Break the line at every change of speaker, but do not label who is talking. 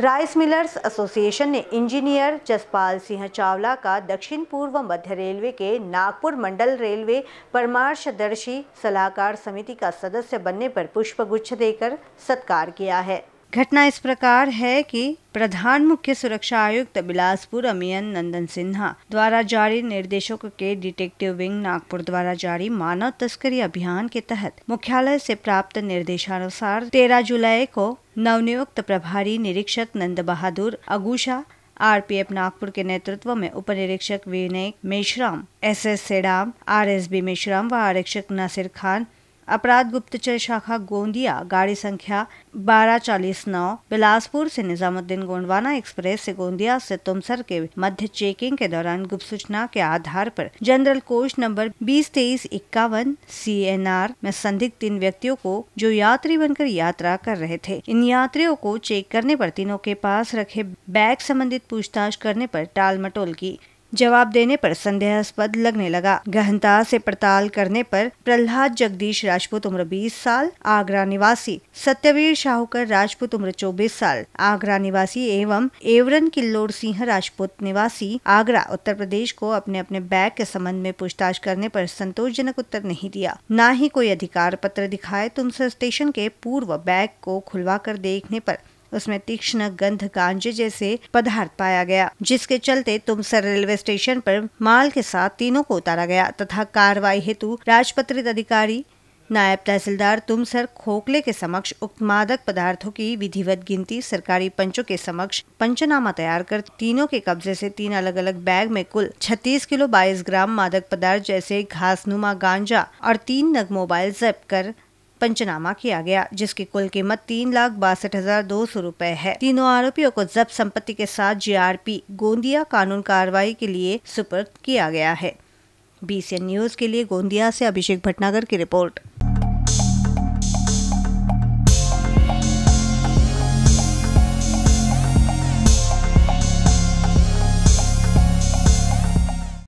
rice millers association ने engineer Jaspal Singh Chawla का दक्षिण पूर्व मध्य रेलवे के नागपुर मंडल रेलवे परमार्शदर्शी सलाहकार समिति का सदस्य बनने पर पुष्पगुच्छ देकर सत्कार किया है घटना इस प्रकार है कि प्रधान मुख्य सुरक्षा आयुक्त बिलासपुर अमियन नंदन सिन्हा द्वारा जारी निर्देशों के डिटेक्टिव विंग नागपुर द्वारा जारी मानव तस्करी अभियान के तहत मुख्यालय से प्राप्त निर्देशानुसार 13 जुलाई को नवनियुक्त प्रभारी निरीक्षक नंद बहादुर अगुशा आरपीएफ नागपुर के नेतृत्व में उप निरीक्षक Vinay Meshram S S Sedam R S B Meshram व आरक्षक नासिर खान अपराध गुप्तचर शाखा गोंदिया गाड़ी संख्या बारह चालीस नौ बिलासपुर से निजामुद्दीन गोंडवाना एक्सप्रेस से गोंदिया से तुमसर के मध्य चेकिंग के दौरान गुप्त सूचना के आधार पर जनरल कोच नंबर बीस तेईस इक्यावन सी एन आर में संदिग्ध तीन व्यक्तियों को जो यात्री बनकर यात्रा कर रहे थे इन यात्रियों को चेक करने पर तीनों के पास रखे बैग संबंधित पूछताछ करने पर टाल मटोल की जवाब देने पर संदेहास्पद लगने लगा गहनता से पड़ताल करने पर प्रहलाद जगदीश राजपूत उम्र 20 साल आगरा निवासी सत्यवीर शाहूकर राजपूत उम्र 24 साल आगरा निवासी एवं एवरन किल्लोर सिंह राजपूत निवासी आगरा उत्तर प्रदेश को अपने अपने बैग के संबंध में पूछताछ करने पर संतोषजनक उत्तर नहीं दिया न ही कोई अधिकार पत्र दिखाए तुमसर स्टेशन के पूर्व बैग को खुलवा कर देखने पर उसमें तीक्ष्ण गंध गांजे जैसे पदार्थ पाया गया जिसके चलते तुमसर रेलवे स्टेशन पर माल के साथ तीनों को उतारा गया तथा कार्रवाई हेतु राजपत्रित अधिकारी नायब तहसीलदार तुमसर खोखले के समक्ष उक्त मादक पदार्थों की विधिवत गिनती सरकारी पंचों के समक्ष पंचनामा तैयार कर तीनों के कब्जे से तीन अलग अलग बैग में कुल 36 किलो 22 ग्राम मादक पदार्थ जैसे घासनुमा गांजा और तीन नग मोबाइल जब्त कर पंचनामा किया गया जिसकी कुल कीमत तीन लाख बासठ हजार दो सौ रूपए है तीनों आरोपियों को जब्त संपत्ति के साथ जीआरपी गोंदिया कानून कार्रवाई के लिए सुपर्द किया गया है बीसीएन न्यूज के लिए गोंदिया से अभिषेक भटनागर की रिपोर्ट